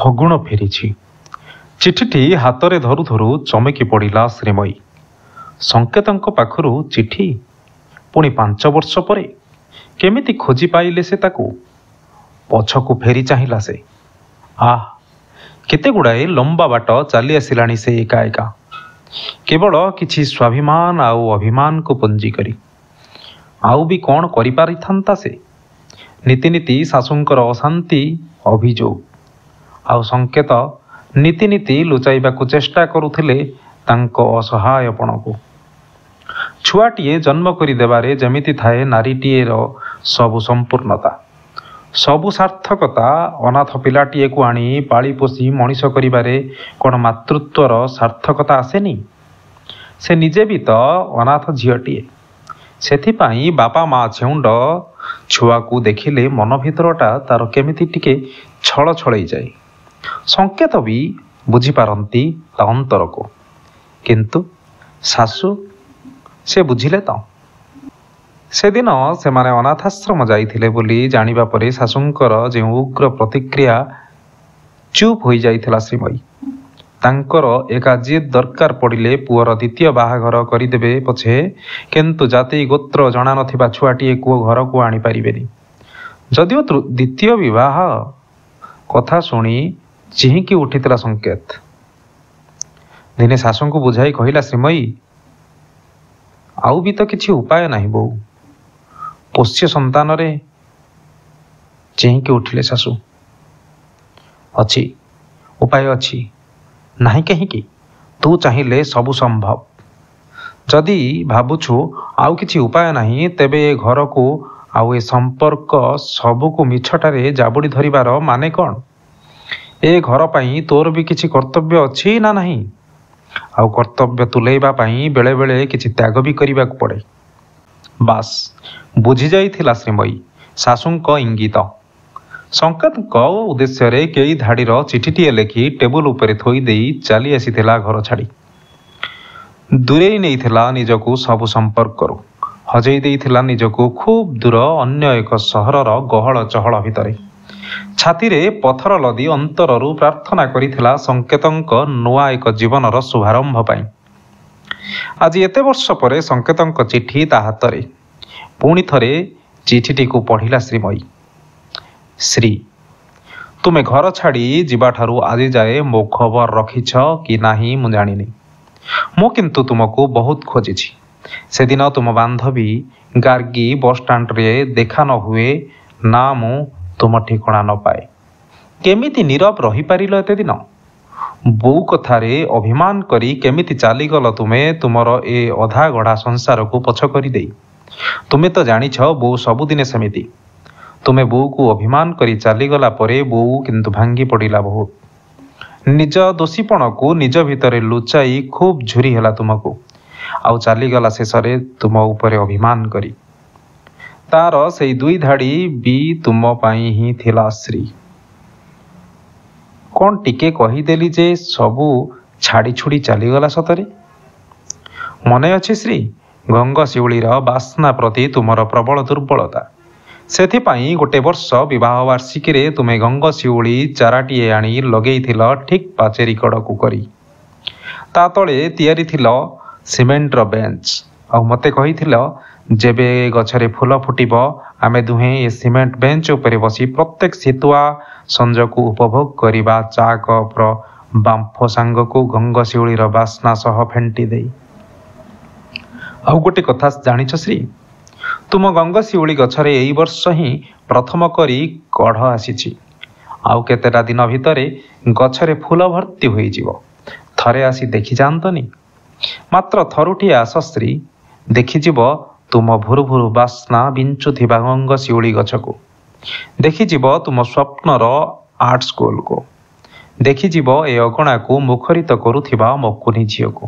ଫଗୁଣ ଫେରିଛି ଚିଠିଟି ହାତରେ ଧରୁ ଧରୁ ଚମକି ପଡ଼ିଲା ଶ୍ରୀମୟୀ ସଙ୍କେତଙ୍କ ପାଖରୁ ଚିଠି ପୁଣି ପାଞ୍ଚ ବର୍ଷ ପରେ କେମିତି ଖୋଜି ପାଇଲେ ସେ ତାକୁ ପଛକୁ ଫେରି ଚାହିଁଲା ସେ ଆଃ କେତେ ଗୁଡ଼ାଏ ଲମ୍ବା ବାଟ ଚାଲି ଆସିଲାଣି ସେ ଏକା ଏକା କେବଳ କିଛି ସ୍ୱାଭିମାନ ଆଉ ଅଭିମାନକୁ ପୁଞ୍ଜି କରି ଆଉ ବି କ'ଣ କରିପାରିଥାନ୍ତା ସେ ନୀତି ନୀତି ଶାଶୁଙ୍କର ଅଶାନ୍ତି ଅଭିଯୋଗ ଆଉ ସଙ୍କେତ ନୀତିନୀତି ଲୁଚାଇବାକୁ ଚେଷ୍ଟା କରୁଥିଲେ ତାଙ୍କ ଅସହାୟପଣକୁ ଛୁଆଟିଏ ଜନ୍ମ କରିଦେବାରେ ଯେମିତି ଥାଏ ନାରୀଟିଏର ସବୁ ସମ୍ପୂର୍ଣ୍ଣତା ସବୁ ସାର୍ଥକତା ଅନାଥ ପିଲାଟିଏକୁ ଆଣି ପାଳି ପୋଷି ମଣିଷ କରିବାରେ କ'ଣ ମାତୃତ୍ୱର ସାର୍ଥକତା ଆସେନି ସେ ନିଜେ ବି ତ ଅନାଥ ଝିଅଟିଏ ସେଥିପାଇଁ ବାପା ମା ଛେଉଣ୍ଡ ଛୁଆକୁ ଦେଖିଲେ ମନ ଭିତରଟା ତାର କେମିତି ଟିକେ ଛଳ ଛଳେଇଯାଏ ସଙ୍କେତ ବି ବୁଝିପାରନ୍ତି ତା ଅନ୍ତରକୁ କିନ୍ତୁ ଶାଶୁ ସେ ବୁଝିଲେ ତ ସେଦିନ ସେମାନେ ଅନାଥାଶ୍ରମ ଯାଇଥିଲେ ବୋଲି ଜାଣିବା ପରେ ଶାଶୁଙ୍କର ଯେଉଁ ଉଗ୍ର ପ୍ରତିକ୍ରିୟା ଚୁପ୍ ହୋଇଯାଇଥିଲା ଶ୍ରୀମୟୀ ତାଙ୍କର ଏକା ଯିଏ ଦରକାର ପଡ଼ିଲେ ପୁଅର ଦ୍ୱିତୀୟ ବାହାଘର କରିଦେବେ ପଛେ କିନ୍ତୁ ଜାତି ଗୋତ୍ର ଜଣାନଥିବା ଛୁଆଟିଏ କୂଅ ଘରକୁ ଆଣିପାରିବେନି ଯଦିଓ ଦ୍ୱିତୀୟ ବିବାହ କଥା ଶୁଣି ଚିହିଁକି ଉଠିଥିଲା ସଙ୍କେତ ଦିନେ ଶାଶୁଙ୍କୁ ବୁଝାଇ କହିଲା ଶ୍ରୀମୟୀ ଆଉ ବି ତ କିଛି ଉପାୟ ନାହିଁ ବୋଉ ପୋଷ୍ୟ ସନ୍ତାନରେ ଚେହିଁକି ଉଠିଲେ ଶାଶୁ ଅଛି ଉପାୟ ଅଛି ନାହିଁ କାହିଁକି ତୁ ଚାହିଁଲେ ସବୁ ସମ୍ଭବ ଯଦି ଭାବୁଛୁ ଆଉ କିଛି ଉପାୟ ନାହିଁ ତେବେ ଏ ଘରକୁ ଆଉ ଏ ସମ୍ପର୍କ ସବୁକୁ ମିଛଟାରେ ଜାବୁଡ଼ି ଧରିବାର ମାନେ କ'ଣ ଏ ଘର ପାଇଁ ତୋର ବି କିଛି କର୍ତ୍ତବ୍ୟ ଅଛି ନା ନାହିଁ ଆଉ କର୍ତ୍ତବ୍ୟ ତୁଲେଇବା ପାଇଁ ବେଳେବେଳେ କିଛି ତ୍ୟାଗ ବି କରିବାକୁ ପଡ଼େ ବାସ୍ ବୁଝିଯାଇଥିଲା ଶ୍ରୀମୟୀ ଶାଶୁଙ୍କ ଇଙ୍ଗିତ ଶଙ୍କାତଙ୍କ ଉଦ୍ଦେଶ୍ୟରେ କେହି ଧାଡ଼ିର ଚିଠିଟିଏ ଲେଖି ଟେବୁଲ ଉପରେ ଥୋଇ ଦେଇ ଚାଲି ଆସିଥିଲା ଘର ଛାଡ଼ି ଦୂରେଇ ନେଇଥିଲା ନିଜକୁ ସବୁ ସମ୍ପର୍କରୁ ହଜେଇ ଦେଇଥିଲା ନିଜକୁ ଖୁବ୍ ଦୂର ଅନ୍ୟ ଏକ ସହରର ଗହଳ ଚହଳ ଭିତରେ ଛାତିରେ ପଥର ଲଦି ଅନ୍ତରରୁ ପ୍ରାର୍ଥନା କରିଥିଲା ସଙ୍କେତଙ୍କ ନୂଆ ଏକ ଜୀବନର ଶୁଭାରମ୍ଭ ପାଇଁ ଆଜି ଏତେ ବର୍ଷ ପରେ ସଙ୍କେତଙ୍କ ଚିଠି ତା ହାତରେ ପୁଣି ଥରେ ଚିଠିଟିକୁ ପଢ଼ିଲା ଶ୍ରୀମୟୀ ଶ୍ରୀ ତୁମେ ଘର ଛାଡ଼ି ଯିବାଠାରୁ ଆଜି ଯାଏ ମୋ ଖବର ରଖିଛ କି ନାହିଁ ମୁଁ ଜାଣିନି ମୁଁ କିନ୍ତୁ ତୁମକୁ ବହୁତ ଖୋଜିଛି ସେଦିନ ତୁମ ବାନ୍ଧବୀ ଗାର୍ଗୀ ବସ୍ଷ୍ଟାଣ୍ଡରେ ଦେଖା ନ ହୁଏ ନା ମୁଁ ତୁମ ଠିକଣା ନ ପାଏ କେମିତି ନିରବ ରହିପାରିଲ ଏତେ ଦିନ ବୋଉ କଥାରେ ଅଭିମାନ କରି କେମିତି ଚାଲିଗଲ ତୁମେ ତୁମର ଏ ଅଧା ଗଢ଼ା ସଂସାରକୁ ପଛ କରିଦେଇ ତୁମେ ତ ଜାଣିଛ ବୋଉ ସବୁଦିନେ ସେମିତି ତୁମେ ବୋଉକୁ ଅଭିମାନ କରି ଚାଲିଗଲା ପରେ ବୋଉ କିନ୍ତୁ ଭାଙ୍ଗି ପଡ଼ିଲା ବହୁତ ନିଜ ଦୋଷୀପଣକୁ ନିଜ ଭିତରେ ଲୁଚାଇ ଖୁବ୍ ଝୁରି ହେଲା ତୁମକୁ ଆଉ ଚାଲିଗଲା ଶେଷରେ ତୁମ ଉପରେ ଅଭିମାନ କରି ତାର ସେଇ ଦୁଇ ଧାଡ଼ି ବି ତୁମ ପାଇଁ ହିଁ ଥିଲା ଶ୍ରୀ କ'ଣ ଟିକେ କହିଦେଲି ଯେ ସବୁ ଛାଡ଼ି ଛୁଡ଼ି ଚାଲିଗଲା ସତରେ ମନେ ଅଛି ଶ୍ରୀ ଗଙ୍ଗ ଶିଉଳିର ବାସ୍ନା ପ୍ରତି ତୁମର ପ୍ରବଳ ଦୁର୍ବଳତା ସେଥିପାଇଁ ଗୋଟେ ବର୍ଷ ବିବାହ ବାର୍ଷିକୀରେ ତୁମେ ଗଙ୍ଗ ଶିଉଳି ଚାରାଟିଏ ଆଣି ଲଗେଇଥିଲ ଠିକ୍ ପାଚେରୀ କଡ଼କୁ କରି ତା ତଳେ ତିଆରି ଥିଲ ସିମେଣ୍ଟର ବେଞ୍ଚ ଆଉ ମୋତେ କହିଥିଲ ଯେବେ ଗଛରେ ଫୁଲ ଫୁଟିବ ଆମେ ଦୁହେଁ ଏ ସିମେଣ୍ଟ ବେଞ୍ଚ ଉପରେ ବସି ପ୍ରତ୍ୟେକ ଶୀତୁଆ ସଞ୍ଜକୁ ଉପଭୋଗ କରିବା ଚା କପ୍ର ବାମ୍ଫ ସାଙ୍ଗକୁ ଗଙ୍ଗ ଶିଉଳିର ବାସ୍ନା ସହ ଫେଣ୍ଟି ଦେଇ ଆଉ ଗୋଟେ କଥା ଜାଣିଛ ଶ୍ରୀ ତୁମ ଗଙ୍ଗ ଶିଉଳି ଗଛରେ ଏଇ ବର୍ଷ ହିଁ ପ୍ରଥମ କରି କଢ଼ ଆସିଛି ଆଉ କେତେଟା ଦିନ ଭିତରେ ଗଛରେ ଫୁଲ ଭର୍ତ୍ତି ହୋଇଯିବ ଥରେ ଆସି ଦେଖିଯାଆନ୍ତନି ମାତ୍ର ଥରୁଟିଏ ଆସ ଶ୍ରୀ ଦେଖିଯିବ ତୁମ ଭୁରୁ ଭୁରୁ ବାସ୍ନା ବିଞ୍ଚୁଥିବା ଅଙ୍ଗ ଶିଉଳି ଗଛକୁ ଦେଖିଯିବ ତୁମ ସ୍ୱପ୍ନର ଆର୍ଟ ସ୍କୁଲକୁ ଦେଖିଯିବ ଏ ଅଗଣାକୁ ମୁଖରିତ କରୁଥିବା ମକୁନି ଝିଅକୁ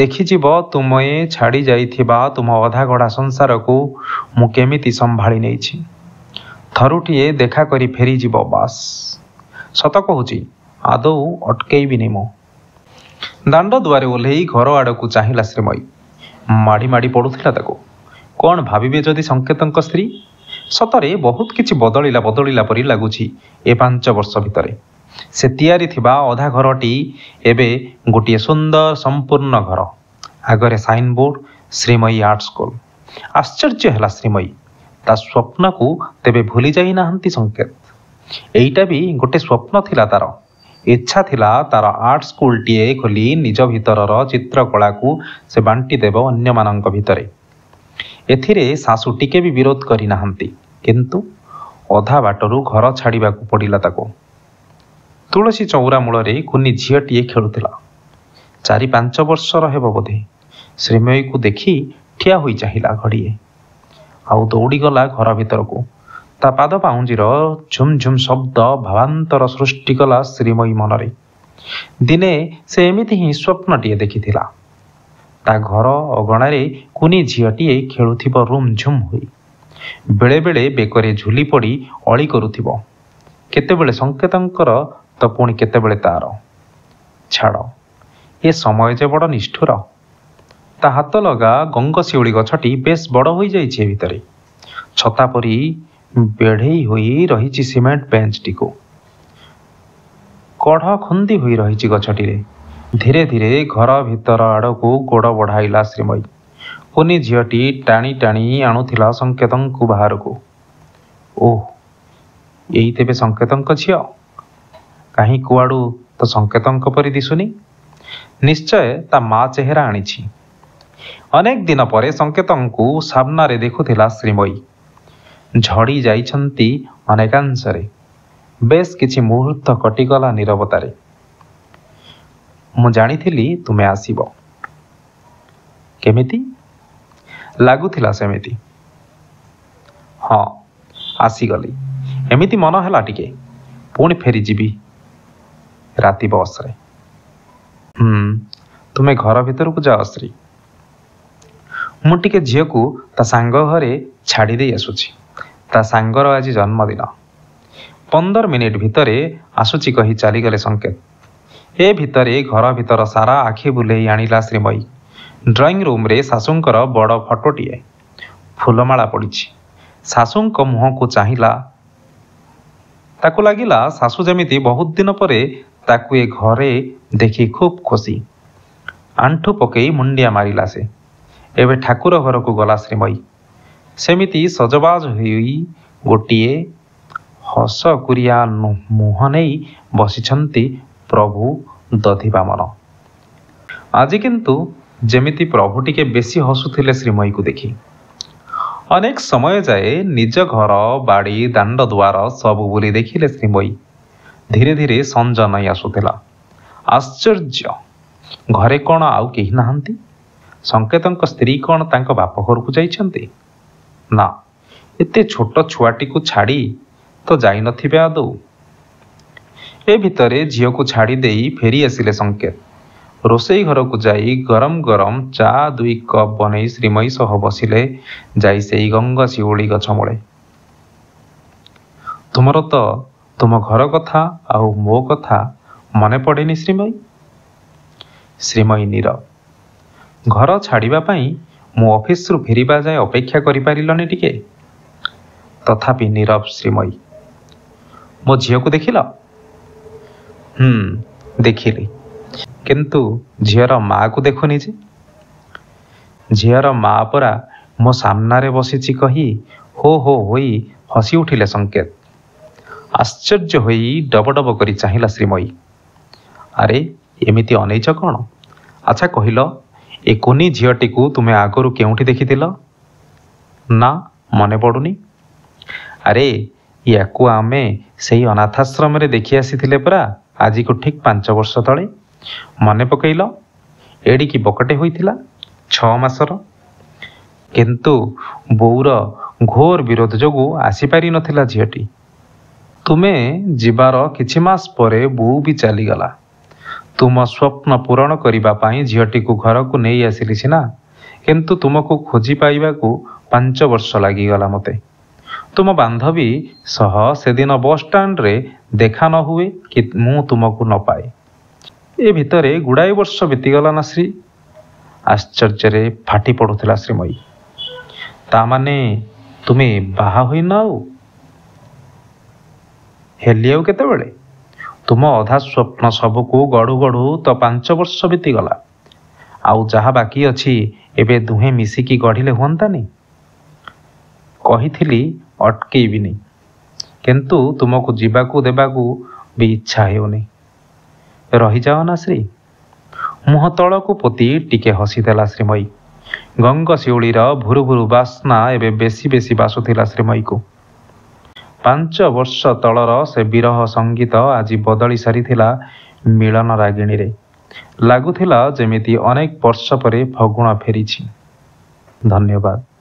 ଦେଖିଯିବ ତୁମେ ଛାଡ଼ି ଯାଇଥିବା ତୁମ ଅଧା ଅଧାଗଢ଼ା ସଂସାରକୁ ମୁଁ କେମିତି ସମ୍ଭାଳି ନେଇଛି ଥରୁଟିଏ ଦେଖା କରି ଫେରିଯିବ ବାସ୍ ସତ କହୁଛି ଆଦୌ ଅଟକେଇବିନି ମୁଁ ଦାଣ୍ଡ ଦୁଆରେ ଓହ୍ଲେଇ ଘର ଆଡ଼କୁ ଚାହିଁଲା ଶ୍ରୀମୟୀ ମାଡ଼ି ମାଡ଼ି ପଡ଼ୁଥିଲା ତାକୁ କ'ଣ ଭାବିବେ ଯଦି ସଙ୍କେତଙ୍କ ସ୍ତ୍ରୀ ସତରେ ବହୁତ କିଛି ବଦଳିଲା ବଦଳିଲା ପରି ଲାଗୁଛି ଏ ପାଞ୍ଚ ବର୍ଷ ଭିତରେ ସେ ତିଆରି ଥିବା ଅଧା ଘରଟି ଏବେ ଗୋଟିଏ ସୁନ୍ଦର ସମ୍ପୂର୍ଣ୍ଣ ଘର ଆଗରେ ସାଇନବୋର୍ଡ଼ ଶ୍ରୀମୟୀ ଆର୍ଟ ସ୍କୁଲ ଆଶ୍ଚର୍ଯ୍ୟ ହେଲା ଶ୍ରୀମୟୀ ତା ସ୍ୱପ୍ନକୁ ତେବେ ଭୁଲି ଯାଇନାହାନ୍ତି ସଙ୍କେତ ଏଇଟା ବି ଗୋଟେ ସ୍ୱପ୍ନ ଥିଲା ତାର ଇଚ୍ଛା ଥିଲା ତା'ର ଆର୍ଟ ସ୍କୁଲଟିଏ ଖୋଲି ନିଜ ଭିତରର ଚିତ୍ରକଳାକୁ ସେ ବାଣ୍ଟି ଦେବ ଅନ୍ୟମାନଙ୍କ ଭିତରେ ଏଥିରେ ଶାଶୁ ଟିକେ ବି ବିରୋଧ କରିନାହାନ୍ତି କିନ୍ତୁ ଅଧା ବାଟରୁ ଘର ଛାଡ଼ିବାକୁ ପଡ଼ିଲା ତାକୁ ତୁଳସୀ ଚଉରା ମୂଳରେ କୁନି ଝିଅଟିଏ ଖେଳୁଥିଲା ଚାରି ପାଞ୍ଚ ବର୍ଷର ହେବ ବୋଧେ ଶ୍ରୀମୟୀକୁ ଦେଖି ଠିଆ ହୋଇ ଚାହିଁଲା ଘଡ଼ିଏ ଆଉ ଦୌଡ଼ିଗଲା ଘର ଭିତରକୁ ତା ପାଦ ପାଉଁଜିର ଝୁମ୍ ଝୁମ୍ ଶବ୍ଦ ଭାବାନ୍ତର ସୃଷ୍ଟି କଲା ଶ୍ରୀମୟୀ ମନରେ ଦିନେ ସେ ଏମିତି ହିଁ ସ୍ୱପ୍ନଟିଏ ଦେଖିଥିଲା ତା ଘର ଅଗଣାରେ କୁନି ଝିଅଟିଏ ଖେଳୁଥିବ ରୁମ୍ ଝୁମ୍ ହୋଇ ବେଳେବେଳେ ବେକରେ ଝୁଲି ପଡ଼ି ଅଳି କରୁଥିବ କେତେବେଳେ ସଂକେତଙ୍କର ତ ପୁଣି କେତେବେଳେ ତାର ଛାଡ଼ ଏ ସମୟ ଯେ ବଡ଼ ନିଷ୍ଠୁର ତା ହାତ ଲଗା ଗଙ୍ଗ ଶିଉଳି ଗଛଟି ବେଶ ବଡ଼ ହୋଇଯାଇଛି ଏ ଭିତରେ ଛତା ପରି ବେଢ଼େଇ ହୋଇ ରହିଛି ସିମେଣ୍ଟ ବେଞ୍ଚଟିକୁ କଢ଼ ଖୁନ୍ଦି ହୋଇ ରହିଛି ଗଛଟିରେ ଧୀରେ ଧୀରେ ଘର ଭିତର ଆଡ଼କୁ ଗୋଡ଼ ବଢ଼ାଇଲା ଶ୍ରୀମୟୀ କୁନି ଝିଅଟି ଟାଣି ଟାଣି ଆଣୁଥିଲା ସଙ୍କେତଙ୍କୁ ବାହାରକୁ ଓହ୍ ଏଇ ତେବେ ସଙ୍କେତଙ୍କ ଝିଅ କାହିଁ କୁଆଡ଼ୁ ତ ସଙ୍କେତଙ୍କ ପରି ଦିଶୁନି ନିଶ୍ଚୟ ତା ମା ଚେହେରା ଆଣିଛି ଅନେକ ଦିନ ପରେ ସଙ୍କେତଙ୍କୁ ସାମ୍ନାରେ ଦେଖୁଥିଲା ଶ୍ରୀମୟୀ ଝଡ଼ି ଯାଇଛନ୍ତି ଅନେକାଂଶରେ ବେଶ କିଛି ମୁହୂର୍ତ୍ତ କଟିଗଲା ନିରବତାରେ ମୁଁ ଜାଣିଥିଲି ତୁମେ ଆସିବ କେମିତି ଲାଗୁଥିଲା ସେମିତି ହଁ ଆସିଗଲି ଏମିତି ମନ ହେଲା ଟିକେ ପୁଣି ଫେରିଯିବି ରାତି ବସ୍ରେ ତୁମେ ଘର ଭିତରକୁ ଯାଅ ଶ୍ରୀ ମୁଁ ଟିକେ ଝିଅକୁ ତା ସାଙ୍ଗ ଘରେ ଛାଡ଼ି ଦେଇ ଆସୁଛି ତା ସାଙ୍ଗର ଆଜି ଜନ୍ମଦିନ ପନ୍ଦର ମିନିଟ୍ ଭିତରେ ଆସୁଛି କହି ଚାଲିଗଲେ ସଙ୍କେତ ଏ ଭିତରେ ଘର ଭିତର ସାରା ଆଖି ବୁଲେଇ ଆଣିଲା ଶ୍ରୀମୟୀ ଡ୍ରଇଂ ରୁମ୍ରେ ଶାଶୁଙ୍କର ବଡ଼ ଫଟୋଟିଏ ଫୁଲମାଳା ପଡ଼ିଛି ଶାଶୁଙ୍କ ମୁହଁକୁ ଚାହିଁଲା ତାକୁ ଲାଗିଲା ଶାଶୁ ଯେମିତି ବହୁତ ଦିନ ପରେ ତାକୁ ଏ ଘରେ ଦେଖି ଖୁବ୍ ଖୁସି ଆଣ୍ଠୁ ପକେଇ ମୁଣ୍ଡିଆ ମାରିଲା ସେ ଏବେ ଠାକୁର ଘରକୁ ଗଲା ଶ୍ରୀମୟୀ ସେମିତି ସଜବାଜ ହୋଇ ଗୋଟିଏ ହସକୁରିଆ ମୁହଁ ନେଇ ବସିଛନ୍ତି ପ୍ରଭୁ ଦଧିବାମନ ଆଜି କିନ୍ତୁ ଯେମିତି ପ୍ରଭୁ ଟିକେ ବେଶୀ ହସୁଥିଲେ ଶ୍ରୀମୟୀକୁ ଦେଖି ଅନେକ ସମୟ ଯାଏ ନିଜ ଘର ବାଡ଼ି ଦାଣ୍ଡ ଦୁଆର ସବୁ ବୁଲି ଦେଖିଲେ ଶ୍ରୀମୟୀ ଧୀରେ ଧୀରେ ସଞ୍ଜ ନେଇ ଆସୁଥିଲା ଆଶ୍ଚର୍ଯ୍ୟ ଘରେ କ'ଣ ଆଉ କେହି ନାହାନ୍ତି ସଙ୍କେତଙ୍କ ସ୍ତ୍ରୀ କ'ଣ ତାଙ୍କ ବାପ ଘରକୁ ଯାଇଛନ୍ତି ନା ଏତେ ଛୋଟ ଛୁଆଟିକୁ ଛାଡ଼ି ତ ଯାଇନଥିବେ ଆଦୌ ଏ ଭିତରେ ଝିଅକୁ ଛାଡ଼ି ଦେଇ ଫେରି ଆସିଲେ ସଙ୍କେତ ରୋଷେଇ ଘରକୁ ଯାଇ ଗରମ ଗରମ ଚା ଦୁଇ କପ୍ ବନେଇ ଶ୍ରୀମୟୀ ସହ ବସିଲେ ଯାଇ ସେଇ ଗଙ୍ଗ ଶିଉଳି ଗଛ ମୂଳେ ତୁମର ତ ତୁମ ଘର କଥା ଆଉ ମୋ କଥା ମନେ ପଡ଼େନି ଶ୍ରୀମୟୀ ଶ୍ରୀମୟୀ ନୀର ଘର ଛାଡ଼ିବା ପାଇଁ ମୁଁ ଅଫିସରୁ ଫେରିବା ଯାଏଁ ଅପେକ୍ଷା କରିପାରିଲନି ଟିକେ ତଥାପି ନିରବ ଶ୍ରୀମୟୀ ମୋ ଝିଅକୁ ଦେଖିଲ ଦେଖିଲି କିନ୍ତୁ ଝିଅର ମାକୁ ଦେଖୁନି ଯେ ଝିଅର ମା ପରା ମୋ ସାମ୍ନାରେ ବସିଛି କହି ହୋ ହୋ ହୋଇ ହସି ଉଠିଲେ ସଙ୍କେତ ଆଶ୍ଚର୍ଯ୍ୟ ହୋଇ ଡବ ଡବ କରି ଚାହିଁଲା ଶ୍ରୀମୟୀ ଆରେ ଏମିତି ଅନେଇଛ କ'ଣ ଆଚ୍ଛା କହିଲ ଏ କୁନି ଝିଅଟିକୁ ତୁମେ ଆଗରୁ କେଉଁଠି ଦେଖିଥିଲ ନା ମନେ ପଡ଼ୁନି ଆରେ ୟାକୁ ଆମେ ସେଇ ଅନାଥାଶ୍ରମରେ ଦେଖି ଆସିଥିଲେ ପରା ଆଜିକୁ ଠିକ୍ ପାଞ୍ଚ ବର୍ଷ ତଳେ ମନେ ପକେଇଲ ଏଡ଼ିକି ବକଟେ ହୋଇଥିଲା ଛଅ ମାସର କିନ୍ତୁ ବୋଉର ଘୋର ବିରୋଧ ଯୋଗୁଁ ଆସିପାରିନଥିଲା ଝିଅଟି ତୁମେ ଯିବାର କିଛି ମାସ ପରେ ବୋଉ ବି ଚାଲିଗଲା ତୁମ ସ୍ୱପ୍ନ ପୂରଣ କରିବା ପାଇଁ ଝିଅଟିକୁ ଘରକୁ ନେଇ ଆସିଲି ସିନା କିନ୍ତୁ ତୁମକୁ ଖୋଜି ପାଇବାକୁ ପାଞ୍ଚ ବର୍ଷ ଲାଗିଗଲା ମୋତେ ତୁମ ବାନ୍ଧବୀ ସହ ସେଦିନ ବସ୍ଷ୍ଟାଣ୍ଡରେ ଦେଖା ନ ହୁଏ କି ମୁଁ ତୁମକୁ ନ ପାଏ ଏ ଭିତରେ ଗୁଡ଼ାଏ ବର୍ଷ ବିତିଗଲା ନା ଶ୍ରୀ ଆଶ୍ଚର୍ଯ୍ୟରେ ଫାଟି ପଡ଼ୁଥିଲା ଶ୍ରୀମୟୀ ତା ମାନେ ତୁମେ ବାହା ହୋଇନ ଆଉ ହେଲି ଆଉ କେତେବେଳେ ତୁମ ଅଧା ସ୍ୱପ୍ନ ସବୁକୁ ଗଢ଼ୁ ଗଢ଼ୁ ତ ପାଞ୍ଚ ବର୍ଷ ବିତିଗଲା ଆଉ ଯାହା ବାକି ଅଛି ଏବେ ଦୁହେଁ ମିଶିକି ଗଢ଼ିଲେ ହୁଅନ୍ତାନି କହିଥିଲି ଅଟକେଇବିନି କିନ୍ତୁ ତୁମକୁ ଯିବାକୁ ଦେବାକୁ ବି ଇଚ୍ଛା ହେଉନି ରହିଯାଅ ନା ଶ୍ରୀ ମୁହଁ ତଳକୁ ପୋତି ଟିକେ ହସିଦେଲା ଶ୍ରୀମୟୀ ଗଙ୍ଗଶିଉଳିର ଭୁରୁ ଭୁରୁ ବାସ୍ନା ଏବେ ବେଶୀ ବେଶୀ ବାସୁଥିଲା ଶ୍ରୀମୟୀକୁ ପାଞ୍ଚ ବର୍ଷ ତଳର ସେ ବିରହ ସଙ୍ଗୀତ ଆଜି ବଦଳି ସାରିଥିଲା ମିଳନ ରାଗିଣୀରେ ଲାଗୁଥିଲା ଯେମିତି ଅନେକ ବର୍ଷ ପରେ ଫଗୁଣ ଫେରିଛି ଧନ୍ୟବାଦ